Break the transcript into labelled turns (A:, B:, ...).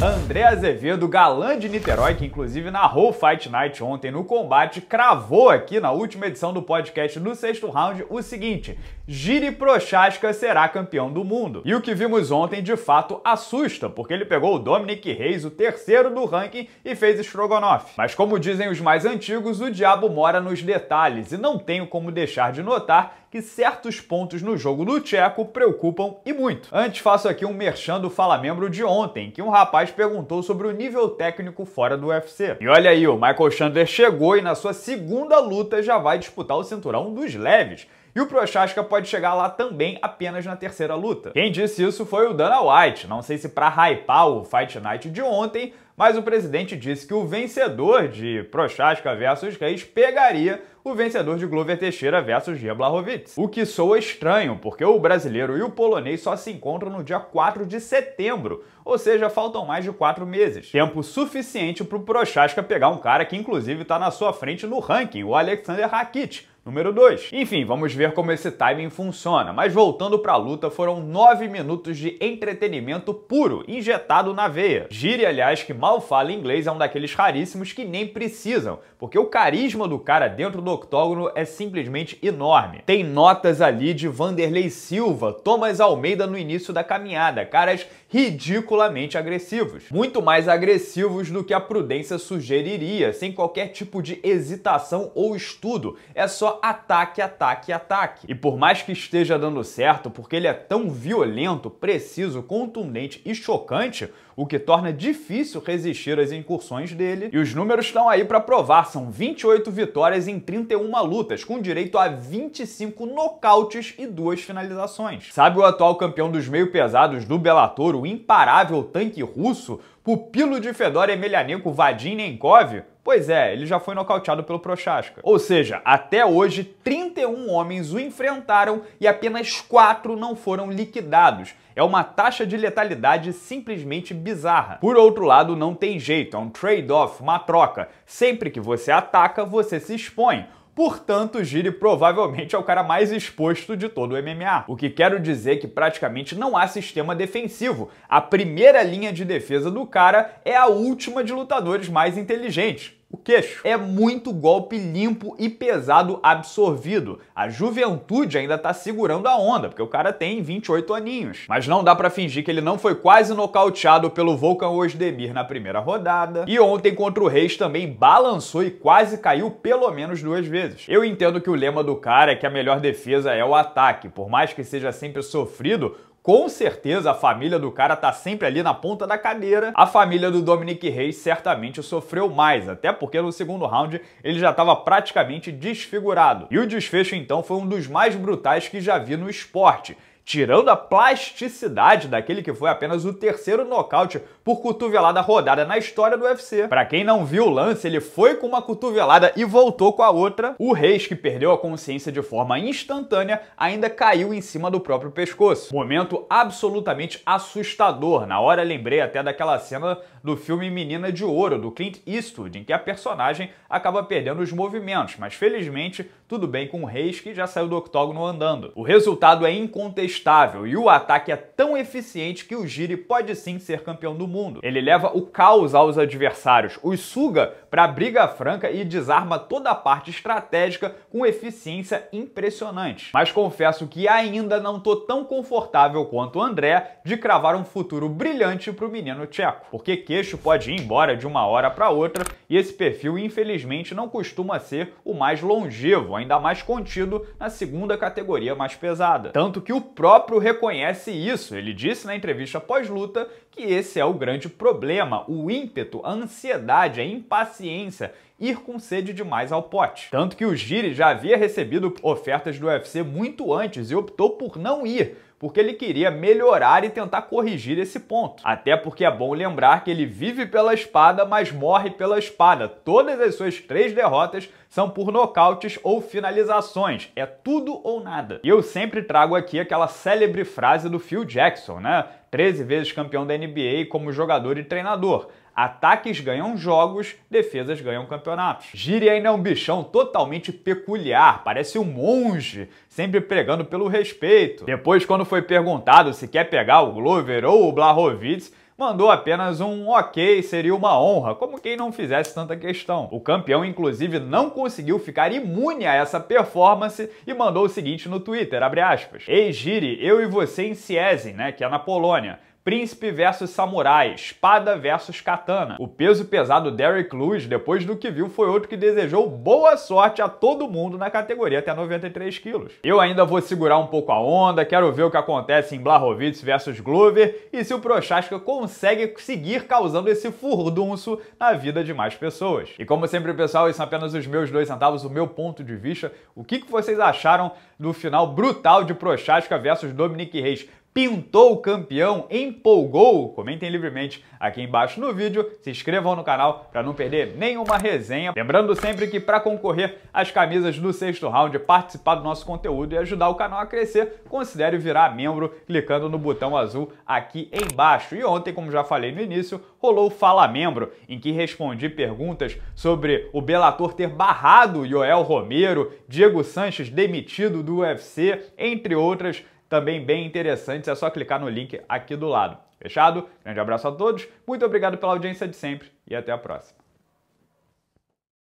A: André Azevedo, galã de Niterói, que inclusive narrou Fight Night ontem no combate, cravou aqui na última edição do podcast no sexto round o seguinte: Giri Prochaska será campeão do mundo. E o que vimos ontem de fato assusta, porque ele pegou o Dominic Reis, o terceiro do ranking, e fez Strogonoff. Mas como dizem os mais antigos, o diabo mora nos detalhes, e não tenho como deixar de notar que certos pontos no jogo do Tcheco preocupam e muito. Antes faço aqui um merchan do Fala Membro de ontem, que um rapaz perguntou sobre o nível técnico fora do UFC. E olha aí, o Michael Chandler chegou e na sua segunda luta já vai disputar o cinturão dos leves e o Prochaska pode chegar lá também apenas na terceira luta. Quem disse isso foi o Dana White, não sei se para hypar o Fight Night de ontem, mas o presidente disse que o vencedor de Prochaska versus Reis pegaria o vencedor de Glover Teixeira versus Gia Blachowicz. O que soa estranho, porque o brasileiro e o polonês só se encontram no dia 4 de setembro, ou seja, faltam mais de 4 meses. Tempo suficiente para o Prochaska pegar um cara que inclusive está na sua frente no ranking, o Alexander Rakic, número 2. Enfim, vamos ver como esse timing funciona, mas voltando para a luta, foram 9 minutos de entretenimento puro, injetado na veia. gire aliás, que mal fala inglês, é um daqueles raríssimos que nem precisam, porque o carisma do cara dentro do octógono é simplesmente enorme. Tem notas ali de Vanderlei Silva, Thomas Almeida no início da caminhada, caras ridiculamente agressivos. Muito mais agressivos do que a prudência sugeriria, sem qualquer tipo de hesitação ou estudo. É só ataque, ataque, ataque. E por mais que esteja dando certo, porque ele é tão violento, preciso, contundente e chocante, o que torna difícil resistir às incursões dele. E os números estão aí para provar, são 28 vitórias em 31 lutas, com direito a 25 nocautes e duas finalizações. Sabe o atual campeão dos meio pesados do Bellator, o imparável tanque russo, pupilo de Fedor Emelianenko Vadim Nenkov? Pois é, ele já foi nocauteado pelo Prochaska. Ou seja, até hoje 31 homens o enfrentaram e apenas 4 não foram liquidados. É uma taxa de letalidade simplesmente bizarra. Por outro lado, não tem jeito, é um trade-off, uma troca. Sempre que você ataca, você se expõe. Portanto, Giri provavelmente é o cara mais exposto de todo o MMA. O que quero dizer que praticamente não há sistema defensivo. A primeira linha de defesa do cara é a última de lutadores mais inteligentes o queixo. É muito golpe limpo e pesado absorvido. A juventude ainda tá segurando a onda, porque o cara tem 28 aninhos. Mas não dá para fingir que ele não foi quase nocauteado pelo Volkan Osdemir na primeira rodada. E ontem contra o Reis também balançou e quase caiu pelo menos duas vezes. Eu entendo que o lema do cara é que a melhor defesa é o ataque. Por mais que seja sempre sofrido, com certeza a família do cara tá sempre ali na ponta da cadeira. A família do Dominic Reis certamente sofreu mais, até porque no segundo round ele já estava praticamente desfigurado. E o desfecho então foi um dos mais brutais que já vi no esporte. Tirando a plasticidade daquele que foi apenas o terceiro nocaute por cotovelada rodada na história do UFC. Para quem não viu o lance, ele foi com uma cotovelada e voltou com a outra. O Reis, que perdeu a consciência de forma instantânea, ainda caiu em cima do próprio pescoço. Momento absolutamente assustador. Na hora lembrei até daquela cena do filme Menina de Ouro, do Clint Eastwood, em que a personagem acaba perdendo os movimentos, mas felizmente tudo bem com o Reis, que já saiu do octógono andando. O resultado é incontestável estável e o ataque é tão eficiente que o Giri pode sim ser campeão do mundo. Ele leva o caos aos adversários, os suga para a briga franca e desarma toda a parte estratégica com eficiência impressionante. Mas confesso que ainda não tô tão confortável quanto o André de cravar um futuro brilhante pro menino tcheco, porque queixo pode ir embora de uma hora para outra e esse perfil infelizmente não costuma ser o mais longevo, ainda mais contido na segunda categoria mais pesada. Tanto que o próprio próprio reconhece isso. Ele disse na entrevista pós-luta que esse é o grande problema, o ímpeto, a ansiedade, a impaciência, ir com sede demais ao pote. Tanto que o Giri já havia recebido ofertas do UFC muito antes e optou por não ir, porque ele queria melhorar e tentar corrigir esse ponto. Até porque é bom lembrar que ele vive pela espada, mas morre pela espada. Todas as suas três derrotas são por nocautes ou finalizações. É tudo ou nada. E eu sempre trago aqui aquela célebre frase do Phil Jackson, né? 13 vezes campeão da NBA como jogador e treinador. Ataques ganham jogos, defesas ganham campeonatos. Giri ainda é um bichão totalmente peculiar, parece um monge, sempre pregando pelo respeito. Depois, quando foi perguntado se quer pegar o Glover ou o Blahovic, mandou apenas um ok, seria uma honra, como quem não fizesse tanta questão. O campeão, inclusive, não conseguiu ficar imune a essa performance e mandou o seguinte no Twitter, abre aspas, Ei Giri, eu e você em Siezin, né, que é na Polônia. Príncipe versus Samurai, Espada versus Katana. O peso pesado Derek Lewis, depois do que viu, foi outro que desejou boa sorte a todo mundo na categoria até 93 quilos. Eu ainda vou segurar um pouco a onda, quero ver o que acontece em Blahovic versus Glover e se o Prochaska consegue seguir causando esse furdunço na vida de mais pessoas. E como sempre, pessoal, isso são é apenas os meus dois centavos, o meu ponto de vista. O que vocês acharam do final brutal de Prochaska versus Dominic Reis? pintou o campeão, empolgou? Comentem livremente aqui embaixo no vídeo, se inscrevam no canal para não perder nenhuma resenha. Lembrando sempre que para concorrer às camisas do sexto round, participar do nosso conteúdo e ajudar o canal a crescer, considere virar membro clicando no botão azul aqui embaixo. E ontem, como já falei no início, rolou o Fala Membro, em que respondi perguntas sobre o Belator ter barrado Joel Romero, Diego Sanches demitido do UFC, entre outras também bem interessantes. É só clicar no link aqui do lado. Fechado? Grande abraço a todos, muito obrigado pela audiência de sempre e até a próxima.